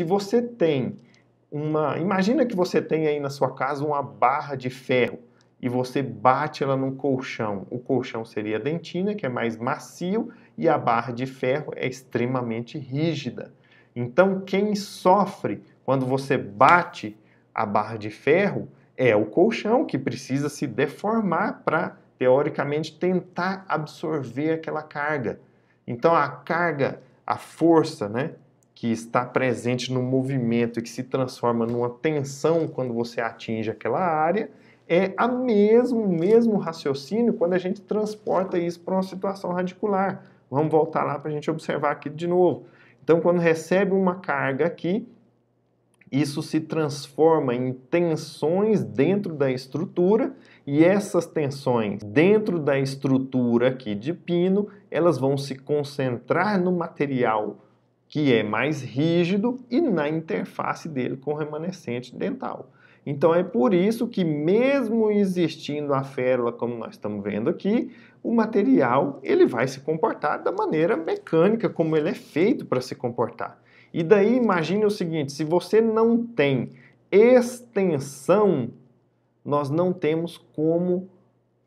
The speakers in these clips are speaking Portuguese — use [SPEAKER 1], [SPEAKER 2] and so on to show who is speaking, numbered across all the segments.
[SPEAKER 1] Se você tem uma. Imagina que você tem aí na sua casa uma barra de ferro e você bate ela num colchão. O colchão seria a dentina, que é mais macio, e a barra de ferro é extremamente rígida. Então, quem sofre quando você bate a barra de ferro é o colchão, que precisa se deformar para, teoricamente, tentar absorver aquela carga. Então, a carga, a força, né? que está presente no movimento e que se transforma numa tensão quando você atinge aquela área, é a mesmo, mesmo raciocínio quando a gente transporta isso para uma situação radicular. Vamos voltar lá para a gente observar aqui de novo. Então, quando recebe uma carga aqui, isso se transforma em tensões dentro da estrutura e essas tensões dentro da estrutura aqui de pino, elas vão se concentrar no material que é mais rígido e na interface dele com o remanescente dental. Então é por isso que mesmo existindo a férula como nós estamos vendo aqui, o material ele vai se comportar da maneira mecânica como ele é feito para se comportar. E daí imagine o seguinte, se você não tem extensão, nós não temos como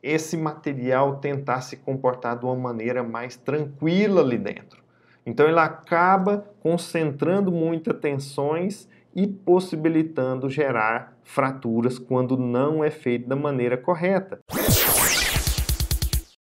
[SPEAKER 1] esse material tentar se comportar de uma maneira mais tranquila ali dentro. Então ele acaba concentrando muitas tensões e possibilitando gerar fraturas quando não é feito da maneira correta.